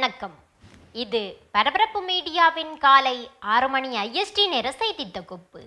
வணக்கம் இது பரபரப்பு மீடியாவின் காலை ஆறு மணி ஐஎஸ்டி நேர செய்தி தொகுப்பு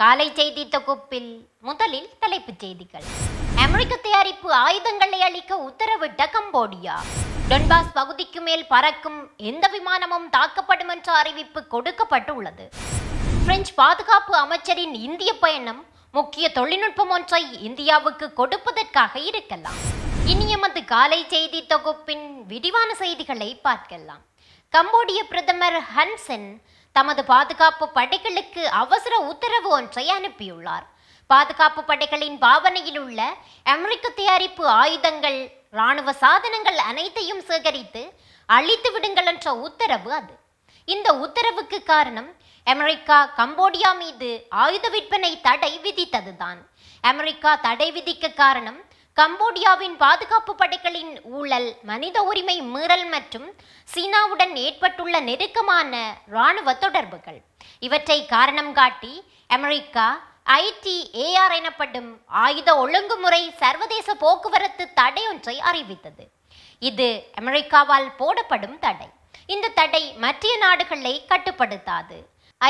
காலை செய்தி தொகுப்பில் முதலில் தலைப்புச் செய்திகள் அமெரிக்க தயாரிப்பு ஆயுதங்களை அளிக்க உத்தரவிட்ட கம்போடியா டொன்பாஸ் பகுதிக்கு மேல் பறக்கும் எந்த விமானமும் தாக்கப்படும் என்ற அறிவிப்பு கொடுக்கப்பட்டுள்ளது பிரெஞ்சு பாதுகாப்பு அமைச்சரின் இந்திய பயணம் முக்கிய தொழில்நுட்பம் ஒன்றை இந்தியாவுக்கு கொடுப்பதற்காக இருக்கலாம் இனியமது காலை செய்தி தொகுப்பின் விரிவான செய்திகளை பார்க்கலாம் கம்போடிய பிரதமர் ஹன்சென் தமது பாதுகாப்பு படைகளுக்கு அவசர உத்தரவு ஒன்றை அனுப்பியுள்ளார் பாதுகாப்பு படைகளின் பாவனையில் உள்ள அமெரிக்க தயாரிப்பு ஆயுதங்கள் ராணுவ சாதனங்கள் அனைத்தையும் சேகரித்து அழித்து விடுங்கள் என்ற உத்தரவு அது இந்த உத்தரவுக்கு காரணம் அமெரிக்கா கம்போடியா மீது ஆயுத விற்பனை தடை விதித்ததுதான் அமெரிக்கா தடை விதிக்க காரணம் கம்போடியாவின் பாதுகாப்பு படைகளின் ஊழல் மனித உரிமை மீறல் மற்றும் சீனாவுடன் ஏற்பட்டுள்ள நெருக்கமான இராணுவ தொடர்புகள் இவற்றை காரணம் காட்டி அமெரிக்கா ஐடிஏஆர் எனப்படும் ஆயுத ஒழுங்குமுறை சர்வதேச போக்குவரத்து தடை ஒன்றை அறிவித்தது இது அமெரிக்காவால் போடப்படும் தடை இந்த தடை மற்ற நாடுகளை கட்டுப்படுத்தாது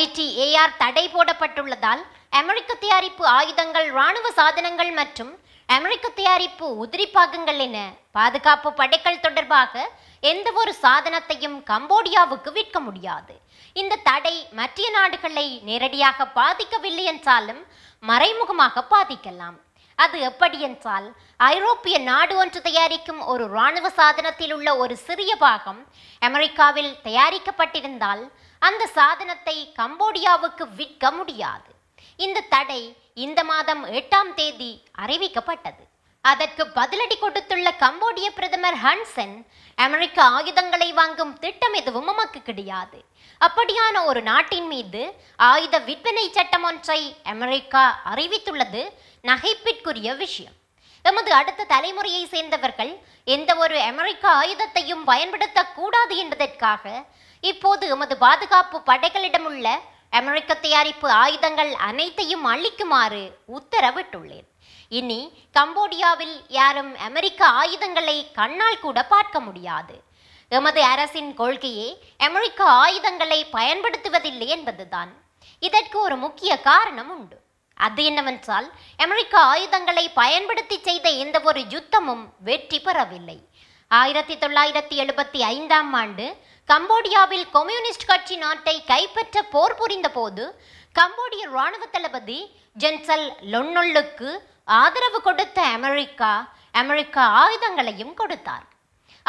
ஐடிஏஆர் தடை போடப்பட்டுள்ளதால் அமெரிக்க தயாரிப்பு ஆயுதங்கள் இராணுவ சாதனங்கள் மற்றும் அமெரிக்க தயாரிப்பு உதிரி பாகங்கள் என பாதுகாப்பு படைகள் தொடர்பாக எந்த ஒரு சாதனத்தையும் கம்போடியாவுக்கு விற்க முடியாது இந்த தடை மற்ற நாடுகளை நேரடியாக பாதிக்கவில்லை என்றாலும் மறைமுகமாக பாதிக்கலாம் அது எப்படி என்றால் ஐரோப்பிய நாடு ஒன்று தயாரிக்கும் ஒரு இராணுவ சாதனத்தில் உள்ள ஒரு சிறிய பாகம் அமெரிக்காவில் தயாரிக்கப்பட்டிருந்தால் அந்த சாதனத்தை கம்போடியாவுக்கு விற்க முடியாது இந்த தடை இந்த மாதம் எட்டாம் தேதி அறிவிக்கப்பட்டது அதற்கு பதிலடி கொடுத்துள்ள கம்போடிய பிரதமர் ஹன்சன் அமெரிக்க ஆயுதங்களை வாங்கும் திட்டம் எதுவும் நமக்கு கிடையாது அப்படியான ஒரு நாட்டின் மீது ஆயுத விற்பனை சட்டம் ஒன்றை அமெரிக்கா அறிவித்துள்ளது நகைப்பிற்குரிய விஷயம் எமது அடுத்த தலைமுறையை சேர்ந்தவர்கள் எந்த ஒரு அமெரிக்க ஆயுதத்தையும் பயன்படுத்தக்கூடாது என்பதற்காக இப்போது எமது பாதுகாப்பு படைகளிடமுள்ள அமெரிக்க தயாரிப்பு ஆயுதங்கள் அனைத்தையும் அளிக்குமாறு உத்தரவிட்டுள்ளேன் இனி கம்போடியாவில் யாரும் அமெரிக்க ஆயுதங்களை கண்ணால் கூட பார்க்க முடியாது எமது அரசின் கொள்கையே அமெரிக்க ஆயுதங்களை பயன்படுத்துவதில்லை என்பதுதான் இதற்கு ஒரு முக்கிய காரணம் உண்டு அது என்னவென்றால் அமெரிக்க ஆயுதங்களை பயன்படுத்தி செய்த எந்த ஒரு யுத்தமும் வெற்றி பெறவில்லை ஆயிரத்தி தொள்ளாயிரத்தி எழுபத்தி ஐந்தாம் ஆண்டு கம்போடியாவில் கம்யூனிஸ்ட் கட்சி நாட்டை கைப்பற்ற போர் புரிந்த போது கம்போடிய இராணுவ தளபதி ஜென்சல் லொன்னொல்லுக்கு ஆதரவு கொடுத்த அமெரிக்கா அமெரிக்கா ஆயுதங்களையும் கொடுத்தார்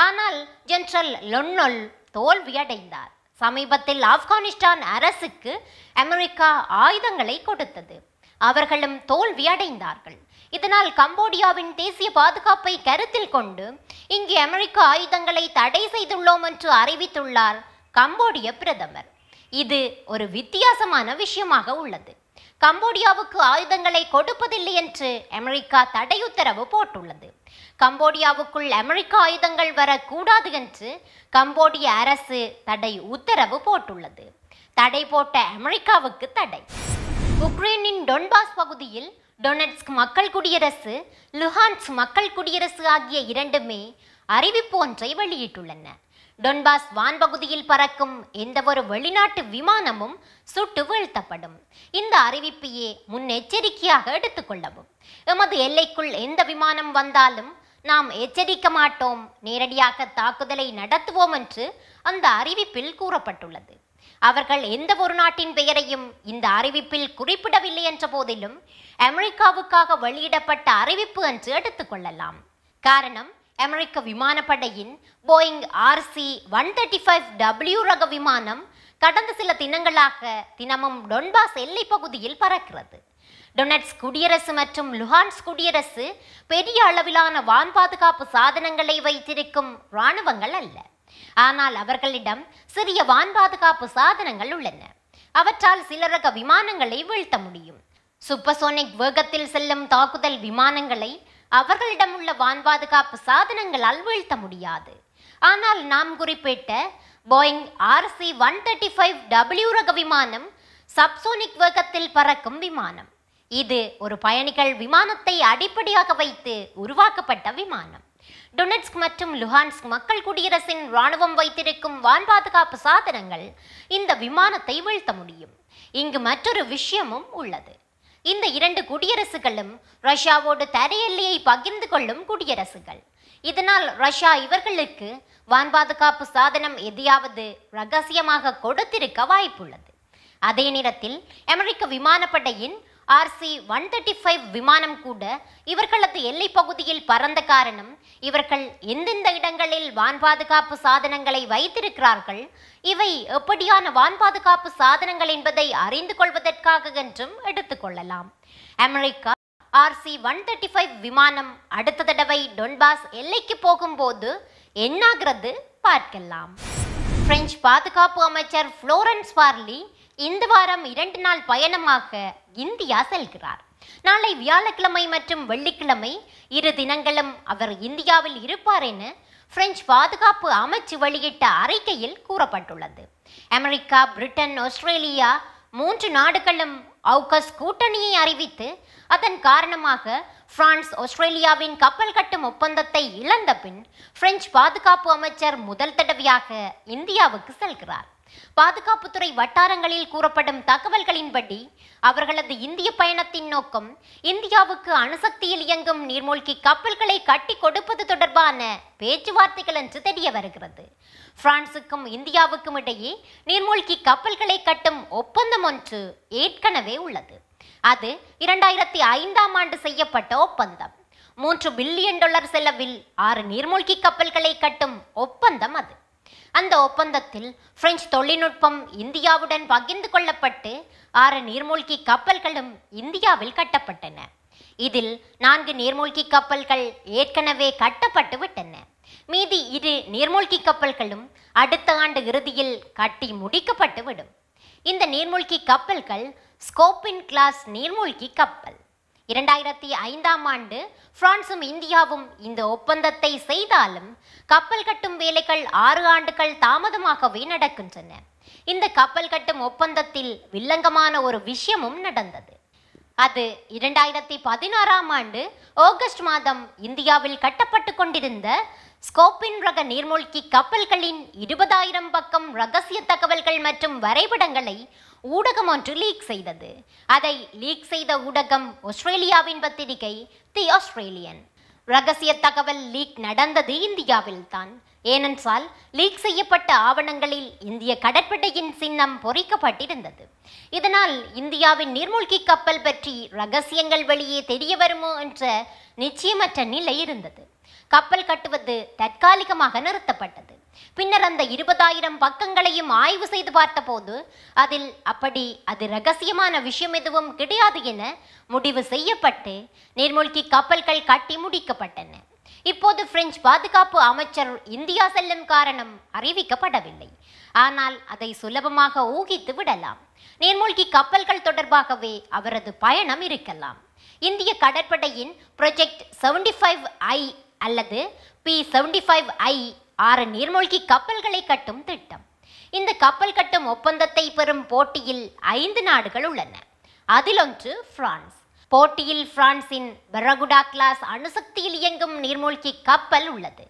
ஆனால் ஜென்ரல் லொன்னொல் தோல்வியடைந்தார் சமீபத்தில் ஆப்கானிஸ்தான் அரசுக்கு அமெரிக்கா ஆயுதங்களை கொடுத்தது அவர்களும் தோல்வியடைந்தார்கள் இதனால் கம்போடியாவின் தேசிய பாதுகாப்பை கருத்தில் கொண்டு இங்கு அமெரிக்க ஆயுதங்களை தடை செய்துள்ளோம் என்று அறிவித்துள்ளார் கம்போடிய பிரதமர் இது ஒரு வித்தியாசமான விஷயமாக உள்ளது கம்போடியாவுக்கு ஆயுதங்களை கொடுப்பதில்லை என்று அமெரிக்கா தடை உத்தரவு போட்டுள்ளது கம்போடியாவுக்குள் அமெரிக்க ஆயுதங்கள் வரக்கூடாது என்று கம்போடிய அரசு தடை உத்தரவு போட்டுள்ளது தடை போட்ட அமெரிக்காவுக்கு தடை உக்ரைனின் டொன்பாஸ் பகுதியில் டொனட்ஸ்க் மக்கள் குடியரசு லுஹான்ஸ் மக்கள் குடியரசு ஆகிய இரண்டுமே அறிவிப்பு ஒன்றை வெளியிட்டுள்ளன டொன்பாஸ் வான்பகுதியில் பறக்கும் எந்தவொரு வெளிநாட்டு விமானமும் சுட்டு வீழ்த்தப்படும் இந்த அறிவிப்பையே முன்னெச்சரிக்கையாக எடுத்துக்கொள்ளவும் எமது எல்லைக்குள் எந்த விமானம் வந்தாலும் நாம் எச்சரிக்க மாட்டோம் நேரடியாக தாக்குதலை நடத்துவோம் என்று அந்த அறிவிப்பில் கூறப்பட்டுள்ளது அவர்கள் எந்த ஒரு நாட்டின் பெயரையும் இந்த அறிவிப்பில் குறிப்பிடவில்லை என்ற போதிலும் அமெரிக்காவுக்காக வெளியிடப்பட்ட அறிவிப்பு என்று எடுத்துக்கொள்ளலாம் காரணம் அமெரிக்க விமானப்படையின் Boeing RC one thirty five W ரக விமானம் கடந்த சில தினங்களாக தினமும் டொன்பாஸ் எல்லை பகுதியில் பறக்கிறது டொனட்ஸ் குடியரசு மற்றும் லுஹான்ஸ் குடியரசு பெரிய அளவிலான வான் பாதுகாப்பு சாதனங்களை வைத்திருக்கும் இராணுவங்கள் அல்ல ஆனால் அவர்களிடம் சிறிய வான் பாதுகாப்பு சாதனங்கள் உள்ளன அவற்றால் சிலரக விமானங்களை வீழ்த்த முடியும் சூப்பர்சோனிக் வேகத்தில் செல்லும் தாக்குதல் விமானங்களை அவர்களிடம் உள்ள வான் பாதுகாப்பு சாதனங்களால் வீழ்த்த முடியாது ஆனால் நாம் குறிப்பிட்ட Boeing RC one thirty five W ரக விமானம் சப்சோனிக் வேகத்தில் பறக்கும் விமானம் இது ஒரு பயணிகள் விமானத்தை அடிப்படையாக வைத்து உருவாக்கப்பட்ட விமானம் டொனெட்ஸ்க் மற்றும் லுஹான்ஸ்க் மக்கள் குடியரசின் ராணுவம் வைத்திருக்கும் வான் பாதுகாப்பு சாதனங்கள் இந்த விமானத்தை வீழ்த்த முடியும் இங்கு மற்றொரு விஷயமும் உள்ளது இந்த இரண்டு குடியரசுகளும் ரஷ்யாவோடு தரையெல்லையை பகிர்ந்து கொள்ளும் குடியரசுகள் இதனால் ரஷ்யா இவர்களுக்கு வான் பாதுகாப்பு சாதனம் எதையாவது ரகசியமாக கொடுத்திருக்க வாய்ப்புள்ளது அதே நேரத்தில் அமெரிக்க விமானப்படையின் ஆர்சி ஒன் தேர்ட்டி ஃபைவ் விமானம் கூட இவர்களது எல்லை பகுதியில் பறந்த காரணம் இவர்கள் எந்தெந்த இடங்களில் வான் பாதுகாப்பு சாதனங்களை வைத்திருக்கிறார்கள் இவை எப்படியான வான் பாதுகாப்பு சாதனங்கள் என்பதை அறிந்து கொள்வதற்காக என்றும் எடுத்துக்கொள்ளலாம் America RC one thirty five விமானம் அடுத்த தடவை டொன்பாஸ் எல்லைக்கு போகும்போது என்னாகிறது பார்க்கலாம் பிரெஞ்சு பாதுகாப்பு அமைச்சர் ஃப்ளோரன்ஸ் பார்லி இந்த வாரம் இரண்டு நாள் பயணமாக இந்தியா செல்கிறார் நாளை வியாழக்கிழமை மற்றும் வெள்ளிக்கிழமை இரு தினங்களும் அவர் இந்தியாவில் இருப்பார் என பிரெஞ்சு பாதுகாப்பு அமைச்சு வெளியிட்ட அறிக்கையில் கூறப்பட்டுள்ளது அமெரிக்கா பிரிட்டன் ஆஸ்திரேலியா மூன்று நாடுகளும் அவுகஸ் கூட்டணியை அறிவித்து அதன் காரணமாக பிரான்ஸ் ஆஸ்திரேலியாவின் கப்பல் கட்டும் ஒப்பந்தத்தை இழந்த பின் பிரெஞ்சு பாதுகாப்பு அமைச்சர் முதல் தடவையாக இந்தியாவுக்கு செல்கிறார் பாதுகாப்புத்துறை வட்டாரங்களில் கூறப்படும் தகவல்களின்படி அவர்களது இந்திய பயணத்தின் நோக்கம் இந்தியாவுக்கு அணுசக்தியில் இயங்கும் நீர்மூழ்கி கப்பல்களை கட்டி கொடுப்பது தொடர்பான பேச்சுவார்த்தைகள் என்று தெரிய வருகிறது பிரான்சுக்கும் இந்தியாவுக்கும் இடையே நீர்மூழ்கி கப்பல்களை கட்டும் ஒப்பந்தம் ஒன்று ஏற்கனவே உள்ளது அது இரண்டாயிரத்தி ஐந்தாம் ஆண்டு செய்யப்பட்ட ஒப்பந்தம் மூன்று பில்லியன் டாலர் செலவில் ஆறு நீர்மூழ்கி கப்பல்களை கட்டும் ஒப்பந்தத்தில் பிரெஞ்சு தொழில்நுட்பம் இந்தியாவுடன் பகிர்ந்து கொள்ளப்பட்டு ஆறு நீர்மூழ்கி கப்பல்களும் இந்தியாவில் கட்டப்பட்டன இதில் நான்கு நீர்மூழ்கி கப்பல்கள் ஏற்கனவே கட்டப்பட்டு விட்டன மீதி இரு நீர்மூழ்கி கப்பல்களும் அடுத்த ஆண்டு இறுதியில் கட்டி முடிக்கப்பட்டுவிடும் இந்த நீர்மூழ்கி கப்பல்கள் ஸ்கோப்பின் கிளாஸ் நீர்மூழ்கி கப்பல் இரண்டாயிரத்தி ஐந்தாம் ஆண்டு பிரான்சும் இந்தியாவும் இந்த ஒப்பந்தத்தை செய்தாலும் கப்பல் கட்டும் வேலைகள் ஆறு ஆண்டுகள் தாமதமாகவே நடக்கின்றன இந்த கப்பல் கட்டும் ஒப்பந்தத்தில் வில்லங்கமான ஒரு விஷயமும் நடந்தது அது இரண்டாயிரத்தி பதினாறாம் ஆண்டு ஆகஸ்ட் மாதம் இந்தியாவில் கட்டப்பட்டு கொண்டிருந்த ஸ்கோப்பின் ரக நீர்மூழ்கி கப்பல்களின் இருபதாயிரம் பக்கம் ரகசிய தகவல்கள் மற்றும் வரைபடங்களை ஊடகம் ஒன்று லீக் செய்தது அதை லீக் செய்த ஊடகம் ஆஸ்திரேலியாவின் பத்திரிகை தி ஆஸ்திரேலியன் ரகசிய தகவல் லீக் நடந்தது இந்தியாவில் தான் ஏனென்றால் லீக் செய்யப்பட்ட ஆவணங்களில் இந்திய கடற்படையின் சின்னம் பொறிக்கப்பட்டிருந்தது இதனால் இந்தியாவின் நீர்மூழ்கி கப்பல் பற்றி ரகசியங்கள் வெளியே தெரிய வருமோ என்ற நிச்சயமற்ற நிலை இருந்தது கப்பல் கட்டுவது தற்காலிகமாக நிறுத்தப்பட்டது பின்னர் அந்த இருபதாயிரம் பக்கங்களையும் ஆய்வு செய்து பார்த்தபோது அதில் அப்படி அது ரகசியமான விஷயம் எதுவும் கிடையாது என முடிவு செய்யப்பட்டு நீர்மூழ்கி கப்பல்கள் கட்டி முடிக்கப்பட்டன இப்போது பிரெஞ்சு பாதுகாப்பு அமைச்சர் இந்தியா செல்லும் காரணம் அறிவிக்கப்படவில்லை ஆனால் அதை சுலபமாக ஊகித்து விடலாம் நீர்மூழ்கி கப்பல்கள் தொடர்பாகவே அவரது பயணம் இருக்கலாம் இந்திய கடற்படையின் ப்ரொஜெக்ட் செவன்டி ஃபைவ் ஐ அல்லது பி செவன்டி ஃபைவ் ஐ ஆறு நீர்மூழ்கி கப்பல்களை கட்டும் திட்டம் இந்த கப்பல் கட்டும் ஒப்பந்தத்தை பெறும் போட்டியில் ஐந்து நாடுகள் உள்ளன அதில் ஒன்று பிரான்ஸ் போட்டியில் பிரான்சின் பெரகுடா கிளாஸ் அணுசக்தியில் இயங்கும் நீர்மூழ்கி கப்பல் உள்ளது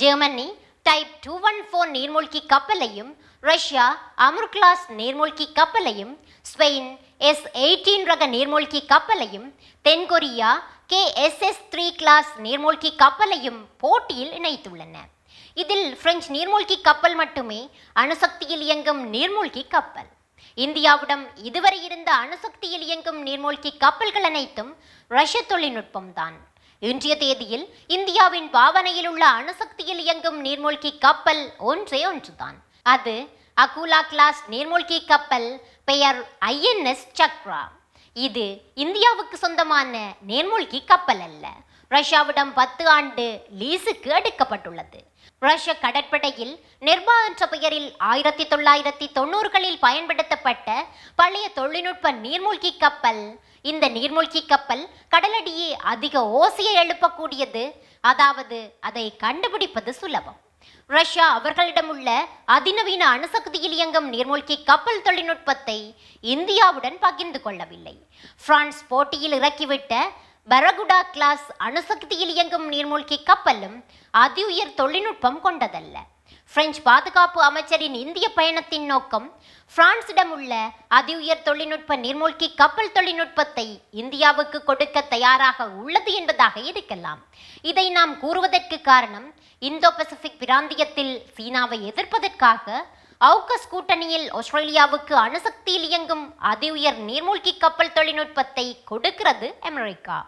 Germany type two one four நீர்மூழ்கி கப்பலையும் ரஷ்யா அமுர் கிளாஸ் நீர்மூழ்கி கப்பலையும் ஸ்பெயின் எஸ் எயிட்டீன் ரக நீர்மூழ்கி கப்பலையும் தென்கொரியா K S S three class நீர்மூழ்கி கப்பலையும் போட்டியில் இணைத்துள்ளன இதில் பிரெஞ்சு நீர்மூழ்கி கப்பல் மட்டுமே அணுசக்தியில் இயங்கும் நீர்மூழ்கி கப்பல் இந்தியாவிடம் இதுவரை இருந்த அணுசக்தியில் இயங்கும் நீர்மூழ்கி கப்பல்கள் அனைத்தும் ரஷ்ய தொழில்நுட்பம்தான் இன்றைய தேதியில் இந்தியாவின் பாவனையில் உள்ள அணுசக்தியில் இயங்கும் நீர்மூழ்கி கப்பல் ஒன்றே ஒன்றுதான் அது அகூலா கிளாஸ் நீர்மூழ்கி கப்பல் பெயர் ஐஎன்எஸ் சக்ரா இது இந்தியாவுக்கு சொந்தமான நீர்மூழ்கி கப்பல் அல்ல ரஷ்யாவிடம் பத்து ஆண்டு லீஸுக்கு எடுக்கப்பட்டுள்ளது ரஷ்ய கடற்படையில் நிர்மா என்ற பெயரில் ஆயிரத்தி தொள்ளாயிரத்தி தொண்ணூறுகளில் பயன்படுத்தப்பட்ட பழைய தொழில்நுட்ப நீர்மூழ்கி கப்பல் இந்த நீர்மூழ்கி கப்பல் கடலடியே அதிக ஓசையை எழுப்பக்கூடியது அதாவது அதை கண்டுபிடிப்பது சுலபம் ரஷ்யா அவர்களிடம் உள்ள அதிநவீன அணுசக்தியில் இயங்கும் நீர்மூழ்கி கப்பல் தொழில்நுட்பத்தை இந்தியாவுடன் பகிர்ந்து கொள்ளவில்லை பிரான்ஸ் போட்டியில் இறக்கிவிட்ட பரகுடா கிளாஸ் அணுசக்தியில் இயங்கும் நீர்மூழ்கி கப்பலும் அதி உயர் தொழில்நுட்பம் கொண்டதல்ல பிரெஞ்சு பாதுகாப்பு அமைச்சரின் இந்திய பயணத்தின் நோக்கம் பிரான்சிடம் உள்ள அதி உயர் தொழில்நுட்ப நீர்மூழ்கி கப்பல் தொழில்நுட்பத்தை இந்தியாவுக்கு கொடுக்க தயாராக உள்ளது என்பதாக இருக்கலாம் இதை நாம் கூறுவதற்கு காரணம் இந்தோ பசிபிக் பிராந்தியத்தில் சீனாவை எதிர்ப்பதற்காக அவுகஸ் கூட்டணியில் ஆஸ்திரேலியாவுக்கு அணுசக்தியில் இயங்கும் அதி உயர் நீர்மூழ்கி கப்பல் தொழில்நுட்பத்தை கொடுக்கிறது அமெரிக்கா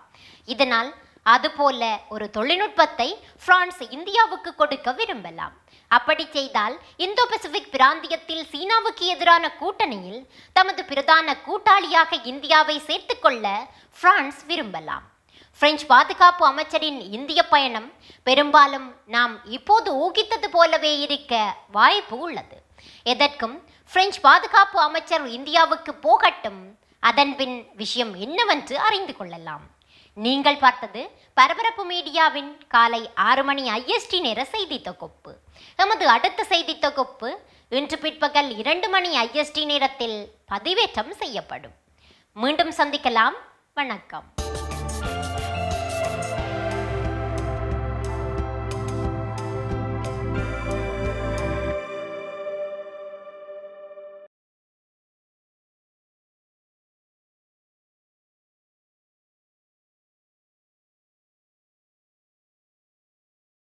இதனால் அதுபோல ஒரு தொழில்நுட்பத்தை பிரான்ஸ் இந்தியாவுக்கு கொடுக்க விரும்பலாம் அப்படி செய்தால் இந்தோ பசிபிக் பிராந்தியத்தில் சீனாவுக்கு எதிரான கூட்டணியில் தமது பிரதான கூட்டாளியாக இந்தியாவை சேர்த்துக்கொள்ள பிரான்ஸ் விரும்பலாம் பிரெஞ்சு பாதுகாப்பு அமைச்சரின் இந்திய பயணம் பெரும்பாலும் நாம் இப்போது ஊகித்தது போலவே இருக்க வாய்ப்பு உள்ளது எதற்கும் பிரெஞ்சு பாதுகாப்பு அமைச்சர் இந்தியாவுக்கு போகட்டும் அதன்பின் விஷயம் என்னவென்று அறிந்து கொள்ளலாம் நீங்கள் பார்த்தது பரபரப்பு மீடியாவின் காலை ஆறு மணி ஐஎஸ்டி நேர செய்தி தொகுப்பு நமது அடுத்த செய்தி தொகுப்பு இன்று பிற்பகல் இரண்டு மணி ஐஎஸ்டி நேரத்தில் பதிவேற்றம் செய்யப்படும் மீண்டும் சந்திக்கலாம் வணக்கம்